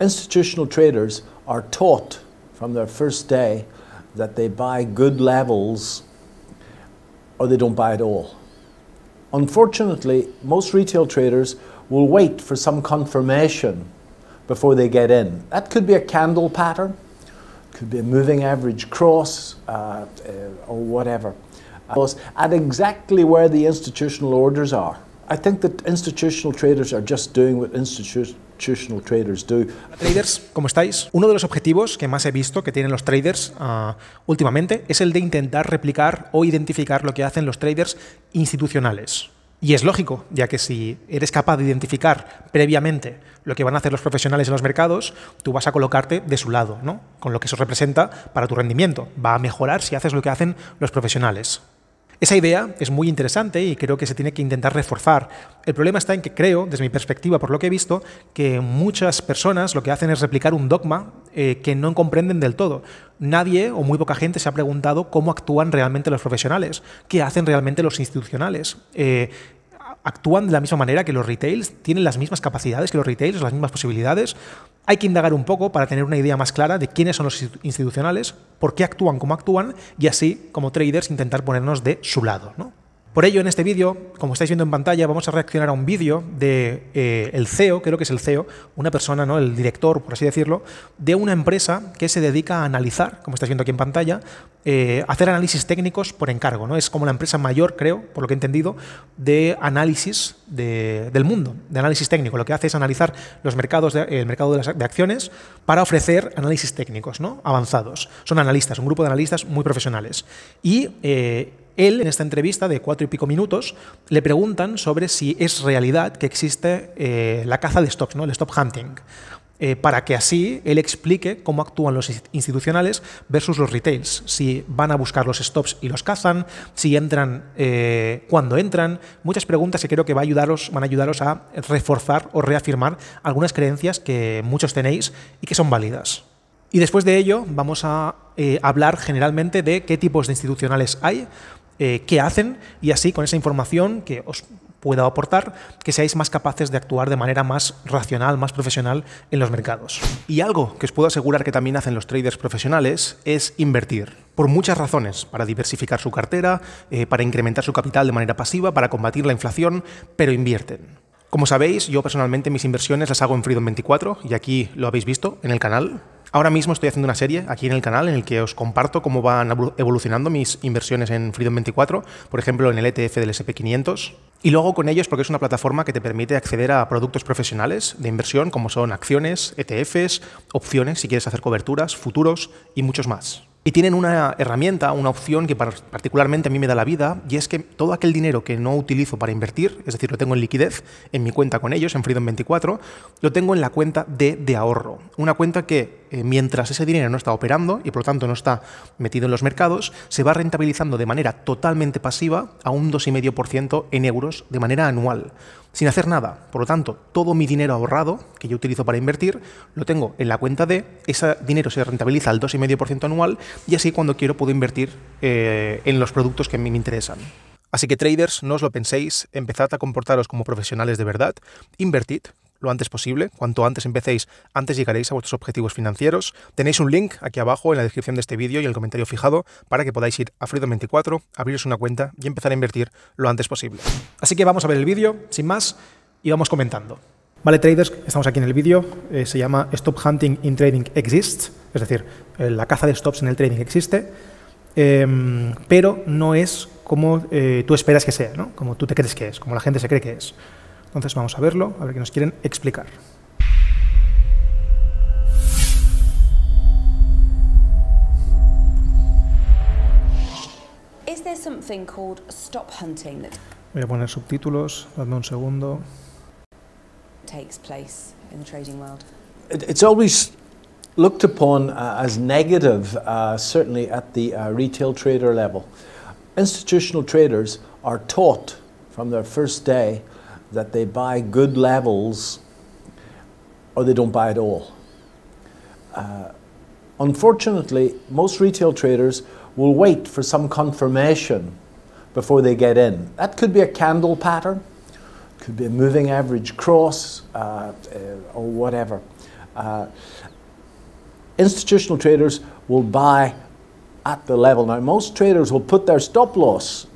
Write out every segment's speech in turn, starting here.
institutional traders are taught from their first day that they buy good levels or they don't buy at all. Unfortunately, most retail traders will wait for some confirmation before they get in. That could be a candle pattern, could be a moving average cross, uh, uh or whatever. At exactly where the institutional orders are. I think that institutional traders are just doing what institutions traders ¿cómo estáis? Uno de los objetivos que más he visto que tienen los traders ah, últimamente es el de intentar replicar o identificar lo que hacen los traders institucionales. Y es lógico, ya que si eres capaz de identificar previamente lo que van a hacer los profesionales en los mercados, tú vas a colocarte de su lado, ¿no? Con lo que eso representa para tu rendimiento. Va a mejorar si haces lo que hacen los profesionales. Esa idea es muy interesante y creo que se tiene que intentar reforzar. El problema está en que creo, desde mi perspectiva, por lo que he visto, que muchas personas lo que hacen es replicar un dogma eh, que no comprenden del todo. Nadie o muy poca gente se ha preguntado cómo actúan realmente los profesionales, qué hacen realmente los institucionales. Eh, actúan de la misma manera que los retails, tienen las mismas capacidades que los retails, las mismas posibilidades. Hay que indagar un poco para tener una idea más clara de quiénes son los institucionales, por qué actúan como actúan y así, como traders, intentar ponernos de su lado. ¿no? Por ello, en este vídeo, como estáis viendo en pantalla, vamos a reaccionar a un vídeo de eh, el CEO, creo que es el CEO, una persona, ¿no? el director, por así decirlo, de una empresa que se dedica a analizar, como estáis viendo aquí en pantalla, eh, hacer análisis técnicos por encargo. ¿no? Es como la empresa mayor, creo, por lo que he entendido, de análisis del mundo, de análisis técnico. Lo que hace es analizar los mercados el mercado de, acciones para ofrecer análisis técnicos ¿no? avanzados. Son analistas, un grupo de analistas muy profesionales. Y... Eh, él, en esta entrevista de cuatro y pico minutos, le preguntan sobre si es realidad que existe eh, la caza de stocks, ¿no? el stop hunting, eh, para que así él explique cómo actúan los institucionales versus los retails, si van a buscar los stops y los cazan, si entran, eh, cuando entran, muchas preguntas que creo que va a ayudaros, van a ayudaros a reforzar o reafirmar algunas creencias que muchos tenéis y que son válidas. Y después de ello vamos a hablar generalmente de qué tipos de institucionales hay, eh, qué hacen y así con esa información que os pueda aportar, que seáis más capaces de actuar de manera más racional, más profesional en los mercados. Y algo que os puedo asegurar que también hacen los traders profesionales es invertir, por muchas razones, para diversificar su cartera, eh, para incrementar su capital de manera pasiva, para combatir la inflación, pero invierten. Como sabéis, yo personalmente mis inversiones las hago en Freedom 24 y aquí lo habéis visto en el canal. Ahora mismo estoy haciendo una serie aquí en el canal en el que os comparto cómo van evolucionando mis inversiones en Freedom 24, por ejemplo en el ETF del SP500. Y luego con ellos porque es una plataforma que te permite acceder a productos profesionales de inversión como son acciones, ETFs, opciones si quieres hacer coberturas, futuros y muchos más. Y tienen una herramienta, una opción que particularmente a mí me da la vida, y es que todo aquel dinero que no utilizo para invertir, es decir, lo tengo en liquidez en mi cuenta con ellos, en Freedom24, lo tengo en la cuenta de, de ahorro. Una cuenta que eh, mientras ese dinero no está operando y por lo tanto no está metido en los mercados, se va rentabilizando de manera totalmente pasiva a un 2,5% en euros de manera anual, sin hacer nada. Por lo tanto, todo mi dinero ahorrado que yo utilizo para invertir lo tengo en la cuenta D, ese dinero se rentabiliza al 2,5% anual y así cuando quiero puedo invertir eh, en los productos que a mí me interesan. Así que traders, no os lo penséis, empezad a comportaros como profesionales de verdad, invertid, lo antes posible. Cuanto antes empecéis, antes llegaréis a vuestros objetivos financieros. Tenéis un link aquí abajo en la descripción de este vídeo y el comentario fijado para que podáis ir a Freedom24, abriros una cuenta y empezar a invertir lo antes posible. Así que vamos a ver el vídeo, sin más, y vamos comentando. Vale, traders, estamos aquí en el vídeo. Eh, se llama Stop Hunting in Trading Exists, es decir, eh, la caza de stops en el trading existe, em, pero no es como eh, tú esperas que sea, ¿no? como tú te crees que es, como la gente se cree que es. Entonces vamos a verlo, a ver qué nos quieren explicar. Is there something called stop hunting that Voy a poner subtítulos, dame un segundo. takes place in the trading world? it's always looked upon uh, as negative, uh, certainly at the uh, retail trader level. Institutional traders are taught from their first day that they buy good levels or they don't buy at all. Uh, unfortunately, most retail traders will wait for some confirmation before they get in. That could be a candle pattern, could be a moving average cross, uh, uh or whatever. Uh, institutional traders will buy at the level. Now, most traders will put their stop loss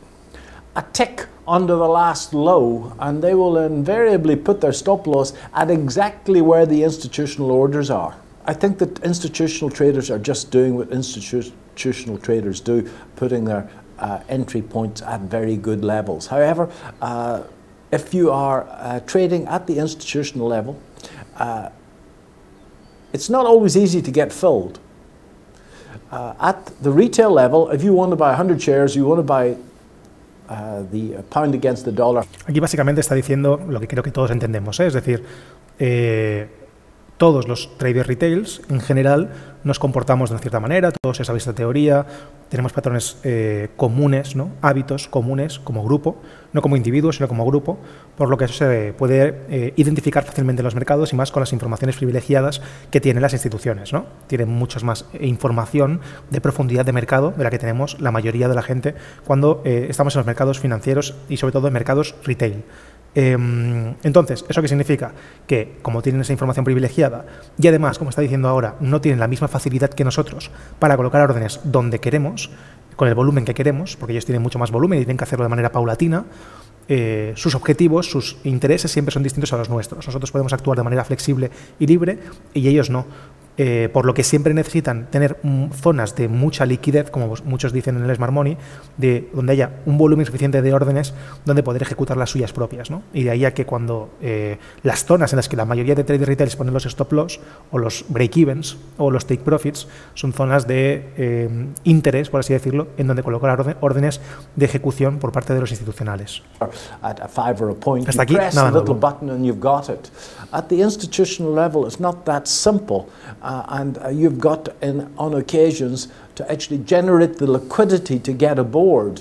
a tick under the last low and they will invariably put their stop loss at exactly where the institutional orders are. I think that institutional traders are just doing what institutional traders do, putting their uh, entry points at very good levels. However, uh, if you are uh, trading at the institutional level, uh, it's not always easy to get filled. Uh, at the retail level, if you want to buy 100 shares, you want to buy Uh, uh, Aquí básicamente está diciendo lo que creo que todos entendemos, ¿eh? es decir, eh, todos los traders retails, en general, nos comportamos de una cierta manera, todos ya sabéis esta teoría, tenemos patrones eh, comunes, hábitos comunes como grupo, no como individuos, sino como grupo, por lo que eso se puede eh, identificar fácilmente en los mercados y más con las informaciones privilegiadas que tienen las instituciones. Tienen mucha más eh, información de profundidad de mercado de la que tenemos la mayoría de la gente cuando estamos en los mercados financieros y sobre todo en mercados retail. Em, entonces, ¿eso qué significa? Que como tienen esa información privilegiada y además, como está diciendo ahora, no tienen la misma facilidad que nosotros para colocar órdenes donde queremos, con el volumen que queremos, porque ellos tienen mucho más volumen y tienen que hacerlo de manera paulatina, eh, sus objetivos, sus intereses siempre son distintos a los nuestros. Nosotros podemos actuar de manera flexible y libre y ellos no. Eh, por lo que siempre necesitan tener mm, zonas de mucha liquidez, como muchos dicen en el Smart Money, de donde haya un volumen suficiente de órdenes donde poder ejecutar las suyas propias. ¿no? Y de ahí a que cuando eh, las zonas en las que la mayoría de traders retailers ponen los stop loss o los break-evens o los take profits son zonas de eh, interés, por así decirlo, en donde colocar órdenes de ejecución por parte de los institucionales. Hasta aquí, At the institutional level, it's not that simple. Uh, and uh, you've got, in, on occasions, to actually generate the liquidity to get aboard.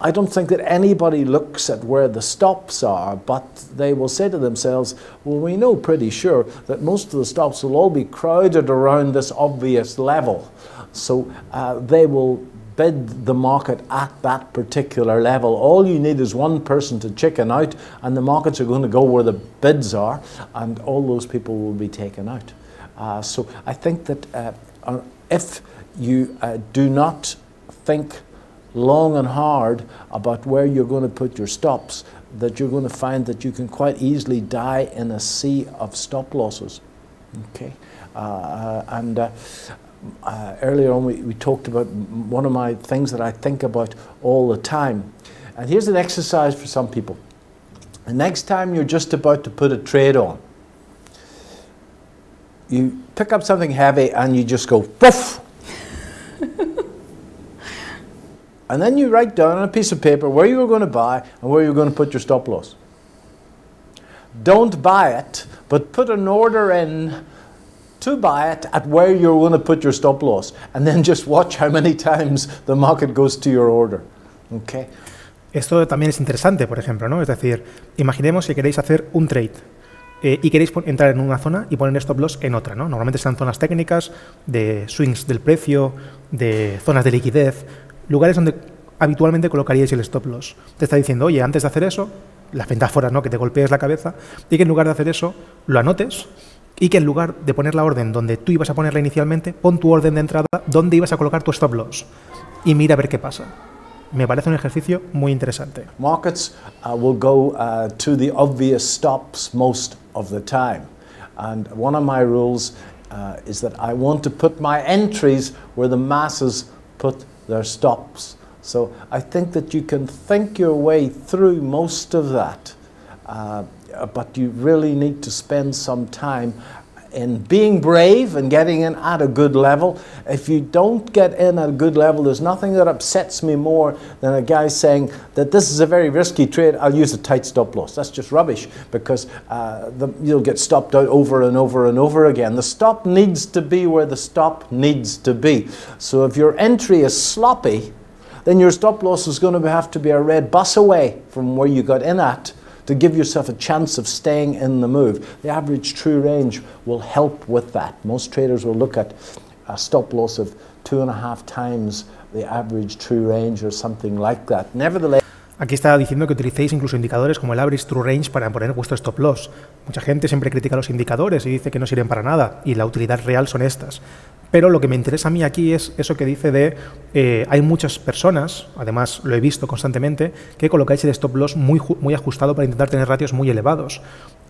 I don't think that anybody looks at where the stops are, but they will say to themselves, well, we know pretty sure that most of the stops will all be crowded around this obvious level. So uh, they will bid the market at that particular level. All you need is one person to chicken out, and the markets are going to go where the bids are, and all those people will be taken out. Uh, so I think that uh, uh, if you uh, do not think long and hard about where you're going to put your stops, that you're going to find that you can quite easily die in a sea of stop losses. Okay, uh, uh and uh, uh, earlier on we, we talked about one of my things that I think about all the time. And here's an exercise for some people. The next time you're just about to put a trade on, you pick up something heavy and you just go poof. and then you write down on a piece of paper where you were going to buy and where you were going to put your stop loss. Don't buy it, but put an order in to buy it at where you're going stop loss and then just watch how many times the market goes to your order. Esto también es interesante, por ejemplo, ¿no? Es decir, imaginemos que queréis hacer un trade eh, y queréis entrar en una zona y poner stop loss en otra, ¿no? Normalmente sean zonas técnicas de swings del precio, de zonas de liquidez, lugares donde habitualmente colocaríais el stop loss. Te está diciendo, oye, antes de hacer eso, la metáforas, ¿no? Que te golpees la cabeza y que en lugar de hacer eso, lo anotes y que en lugar de poner la orden donde tú ibas a ponerla inicialmente, pon tu orden de entrada donde ibas a colocar tu stop loss y mira a ver qué pasa. Me parece un ejercicio muy interesante. Markets uh, will go uh, to the obvious stops most of the time. And one of my rules uh, is that I want to put my entries where the masses put their stops. So I think that you can think your way through most of that. Uh, Uh, but you really need to spend some time in being brave and getting in at a good level. If you don't get in at a good level, there's nothing that upsets me more than a guy saying that this is a very risky trade, I'll use a tight stop loss. That's just rubbish because uh, the, you'll get stopped out over and over and over again. The stop needs to be where the stop needs to be. So if your entry is sloppy, then your stop loss is going to have to be a red bus away from where you got in at to give yourself a chance of staying in the move. The average true range will help with that. Most traders will look at a stop loss of two and a half times the average true range or something like that. Nevertheless, Aquí está diciendo que utilicéis incluso indicadores como el average true range para poner vuestro stop loss. Mucha gente siempre critica los indicadores y dice que no sirven para nada y la utilidad real son estas. Pero lo que me interesa a mí aquí es eso que dice de eh, hay muchas personas, además lo he visto constantemente, que colocáis el stop loss muy, muy ajustado para intentar tener ratios muy elevados.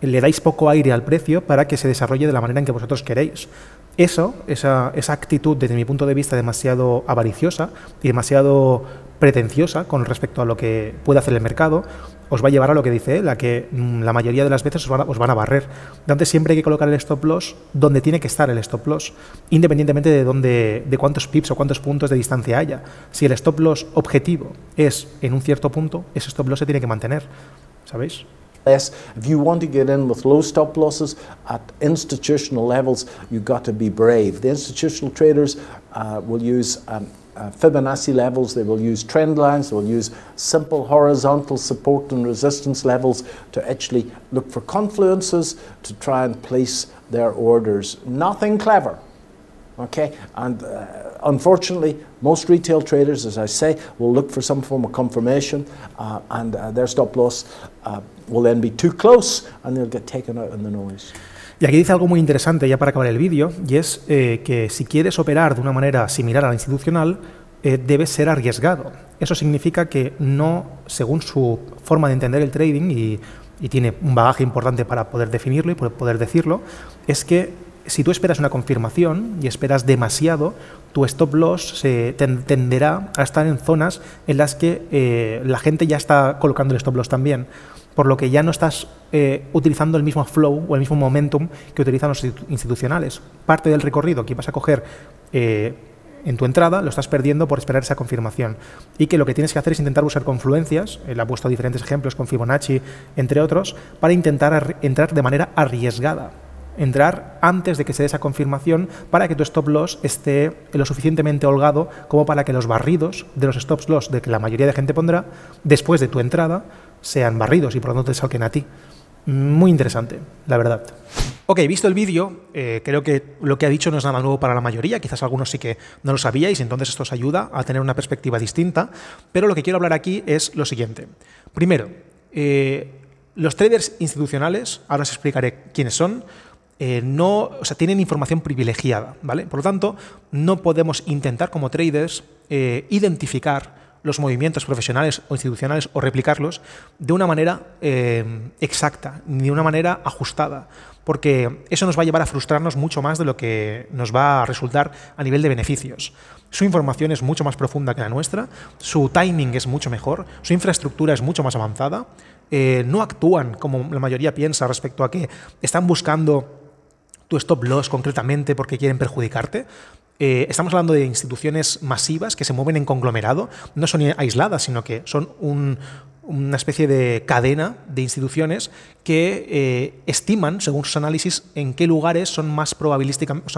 Le dais poco aire al precio para que se desarrolle de la manera en que vosotros queréis. Eso, esa, esa actitud desde mi punto de vista demasiado avariciosa y demasiado pretenciosa con respecto a lo que puede hacer el mercado, os va a llevar a lo que dice la que mm, la mayoría de las veces os van, a, barrer. Entonces siempre hay que colocar el stop loss donde tiene que estar el stop loss, independientemente de, dónde, de cuántos pips o cuántos puntos de distancia haya. Si el stop loss objetivo es en un cierto punto, ese stop loss se tiene que mantener, ¿sabéis? If you want to get in with low stop losses at institutional levels, you've got to be brave. The institutional traders uh, will use um, uh, Fibonacci levels, they will use trend lines, they will use simple horizontal support and resistance levels to actually look for confluences to try and place their orders. Nothing clever. Okay, and uh, unfortunately, most retail traders, as I say, will look for some form of confirmation, uh, and uh, their stop loss uh, will then be too close, and they'll get taken out in the noise. Y aquí dice algo muy interesante ya para acabar el vídeo, y es eh, que si quieres operar de una manera similar a la institucional, eh, debes ser arriesgado. Eso significa que no, según su forma de entender el trading, y, tiene un bagaje importante para poder definirlo y poder decirlo, es que si tú esperas una confirmación y esperas demasiado, tu stop loss se tenderá a estar en zonas en las que eh, la gente ya está colocando el stop loss también por lo que ya no estás eh, utilizando el mismo flow o el mismo momentum que utilizan los institucionales. Parte del recorrido que vas a coger eh, en tu entrada lo estás perdiendo por esperar esa confirmación. Y que lo que tienes que hacer es intentar usar confluencias, él ha puesto diferentes ejemplos con Fibonacci, entre otros, para intentar entrar de manera arriesgada entrar antes de que se dé esa confirmación para que tu stop loss esté lo suficientemente holgado como para que los barridos de los stop loss de que la mayoría de gente pondrá después de tu entrada sean barridos y por lo tanto te saquen a ti. Muy interesante, la verdad. Ok, visto el vídeo, eh, creo que lo que ha dicho no es nada nuevo para la mayoría, quizás algunos sí que no lo sabíais, entonces esto os ayuda a tener una perspectiva distinta, pero lo que quiero hablar aquí es lo siguiente. Primero, eh, los traders institucionales, ahora os explicaré quiénes son, eh, no, o sea, tienen información privilegiada, ¿vale? Por lo tanto, no podemos intentar como traders identificar los movimientos profesionales o institucionales o replicarlos de una manera eh, exacta, ni de una manera ajustada, porque eso nos va a llevar a frustrarnos mucho más de lo que nos va a resultar a nivel de beneficios. Su información es mucho más profunda que la nuestra, su timing es mucho mejor, su infraestructura es mucho más avanzada, eh, no actúan como la mayoría piensa respecto a que están buscando tu stop loss concretamente porque quieren perjudicarte. Eh, estamos hablando de instituciones masivas que se mueven en conglomerado, no son aisladas, sino que son una especie de cadena de instituciones que eh, estiman, según sus análisis, en qué lugares son más probabilísticamente,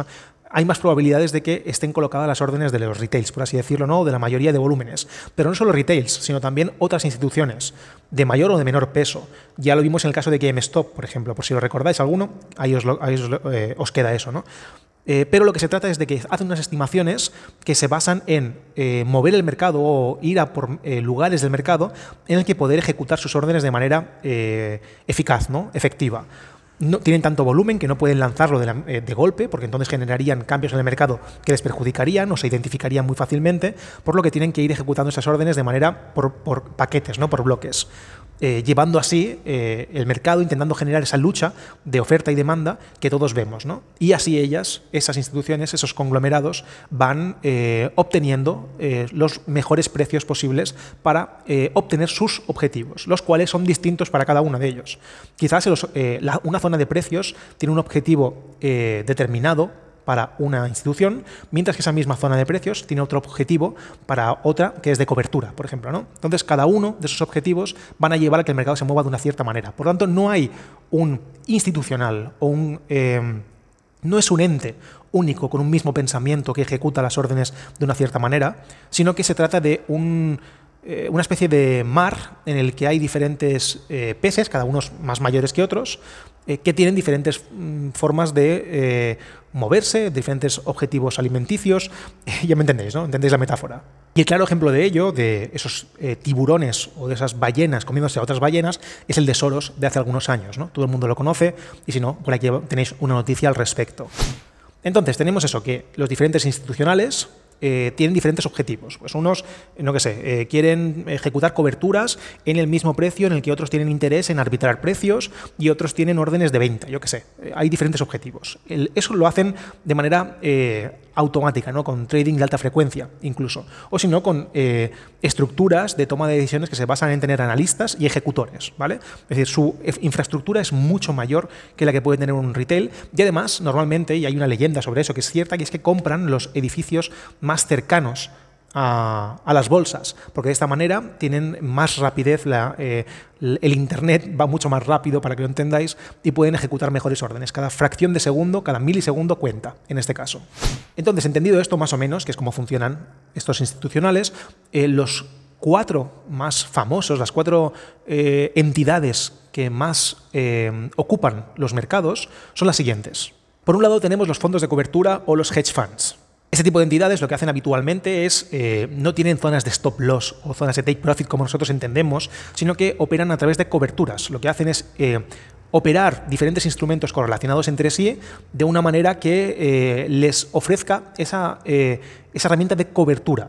hay más probabilidades de que estén colocadas las órdenes de los retails, por así decirlo, ¿no? de la mayoría de volúmenes. Pero no solo retails, sino también otras instituciones, de mayor o de menor peso. Ya lo vimos en el caso de GameStop, por ejemplo, por si lo recordáis alguno, ahí os, eh, os queda eso. ¿no? Eh, pero lo que se trata es de que hacen unas estimaciones que se basan en eh, mover el mercado o ir a por eh, lugares del mercado en el que poder ejecutar sus órdenes de manera eficaz, ¿no? efectiva. No, tienen tanto volumen que no pueden lanzarlo de, golpe, porque entonces generarían cambios en el mercado que les perjudicarían o se identificarían muy fácilmente, por lo que tienen que ir ejecutando esas órdenes de manera por, por paquetes, no por bloques. Eh, llevando así eh, el mercado, intentando generar esa lucha de oferta y demanda que todos vemos. ¿no? Y así ellas, esas instituciones, esos conglomerados, van eh, obteniendo los mejores precios posibles para obtener sus objetivos, los cuales son distintos para cada uno de ellos. Quizás una zona de precios tiene un objetivo determinado, para una institución, mientras que esa misma zona de precios tiene otro objetivo para otra que es de cobertura, por ejemplo. ¿no? Entonces, cada uno de esos objetivos van a llevar a que el mercado se mueva de una cierta manera. Por lo tanto, no hay un institucional o un... Eh, no es un ente único con un mismo pensamiento que ejecuta las órdenes de una cierta manera, sino que se trata de un eh, una especie de mar en el que hay diferentes eh, peces, cada uno más mayores que otros, eh, que tienen diferentes mm, formas de moverse, diferentes objetivos alimenticios. ya me entendéis, ¿no? Entendéis la metáfora. Y el claro ejemplo de ello, de esos tiburones o de esas ballenas comiéndose a otras ballenas, es el de Soros de hace algunos años. ¿no? Todo el mundo lo conoce y si no, por aquí tenéis una noticia al respecto. Entonces, tenemos eso, que los diferentes institucionales eh, tienen diferentes objetivos. Pues unos, no sé, eh, quieren ejecutar coberturas en el mismo precio en el que otros tienen interés en arbitrar precios y otros tienen órdenes de venta, yo que sé. Eh, hay diferentes objetivos. eso lo hacen de manera automática, ¿no? con trading de alta frecuencia incluso, o si no, con eh, estructuras de toma de decisiones que se basan en tener analistas y ejecutores. ¿vale? Es decir, su infraestructura es mucho mayor que la que puede tener un retail y además, normalmente, y hay una leyenda sobre eso que es cierta, que es que compran los edificios más cercanos a, las bolsas, porque de esta manera tienen más rapidez, eh, el Internet va mucho más rápido, para que lo entendáis, y pueden ejecutar mejores órdenes. Cada fracción de segundo, cada milisegundo cuenta, en este caso. Entonces, entendido esto más o menos, que es cómo funcionan estos institucionales, eh, los cuatro más famosos, las cuatro eh, entidades que más ocupan los mercados, son las siguientes. Por un lado tenemos los fondos de cobertura o los hedge funds. Este tipo de entidades lo que hacen habitualmente es, eh, no tienen zonas de stop loss o zonas de take profit como nosotros entendemos, sino que operan a través de coberturas. Lo que hacen es eh, operar diferentes instrumentos correlacionados entre sí de una manera que eh, les ofrezca esa herramienta de cobertura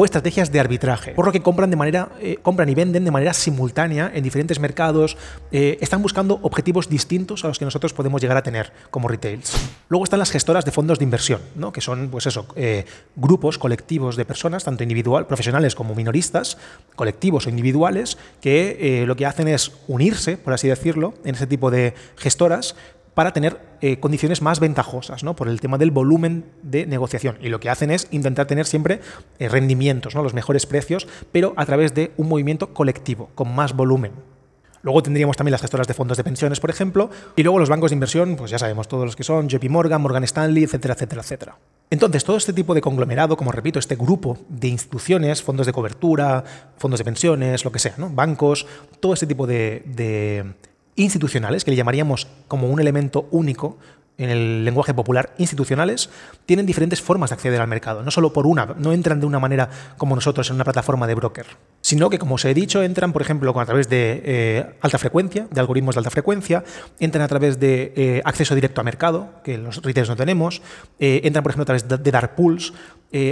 o estrategias de arbitraje, por lo que compran, de manera, eh, compran y venden de manera simultánea en diferentes mercados, eh, están buscando objetivos distintos a los que nosotros podemos llegar a tener como retails. Luego están las gestoras de fondos de inversión, ¿no? que son pues eso, eh, grupos colectivos de personas, tanto individual, profesionales como minoristas, colectivos o individuales, que lo que hacen es unirse, por así decirlo, en ese tipo de gestoras para tener eh, condiciones más ventajosas, ¿no? Por el tema del volumen de negociación. Y lo que hacen es intentar tener siempre eh, rendimientos, Los mejores precios, pero a través de un movimiento colectivo, con más volumen. Luego tendríamos también las gestoras de fondos de pensiones, por ejemplo, y luego los bancos de inversión, pues ya sabemos todos los que son, JP Morgan, Morgan Stanley, etcétera, etcétera, etcétera. Entonces, todo este tipo de conglomerado, como repito, este grupo de instituciones, fondos de cobertura, fondos de pensiones, lo que sea, bancos, todo este tipo de institucionales, que le llamaríamos como un elemento único en el lenguaje popular institucionales, tienen diferentes formas de acceder al mercado. No solo por una, no entran de una manera como nosotros en una plataforma de broker, sino que, como os he dicho, entran, por ejemplo, a través de eh, alta frecuencia, de algoritmos de alta frecuencia, entran a través de eh, acceso directo a mercado, que los retailers no tenemos, eh, entran, por ejemplo, a través de, de dark pools.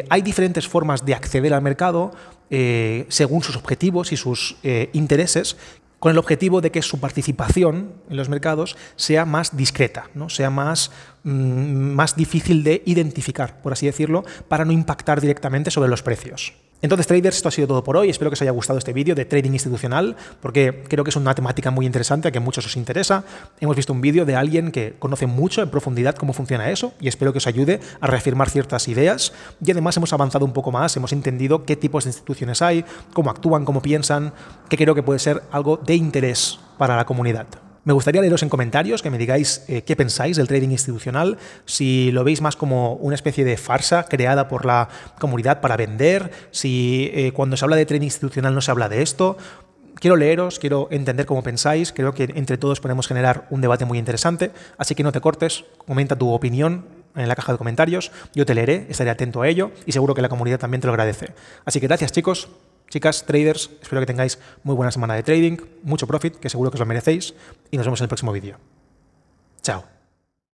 hay diferentes formas de acceder al mercado según sus objetivos y sus intereses con el objetivo de que su participación en los mercados sea más discreta, ¿no? sea más, mm, más difícil de identificar, por así decirlo, para no impactar directamente sobre los precios. Entonces, traders, esto ha sido todo por hoy. Espero que os haya gustado este vídeo de trading institucional, porque creo que es una temática muy interesante a que muchos os interesa. Hemos visto un vídeo de alguien que conoce mucho en profundidad cómo funciona eso y espero que os ayude a reafirmar ciertas ideas. Y además hemos avanzado un poco más, hemos entendido qué tipos de instituciones hay, cómo actúan, cómo piensan, que creo que puede ser algo de interés para la comunidad. Me gustaría leeros en comentarios que me digáis eh, qué pensáis del trading institucional, si lo veis más como una especie de farsa creada por la comunidad para vender, si eh, cuando se habla de trading institucional no se habla de esto quiero leeros, quiero entender cómo pensáis, creo que entre todos podemos generar un debate muy interesante, así que no te cortes, comenta tu opinión en la caja de comentarios, yo te leeré, estaré atento a ello y seguro que la comunidad también te lo agradece. Así que gracias chicos, Chicas, traders, espero que tengáis muy buena semana de trading, mucho profit, que seguro que os lo merecéis, y nos vemos en el próximo vídeo. Chao.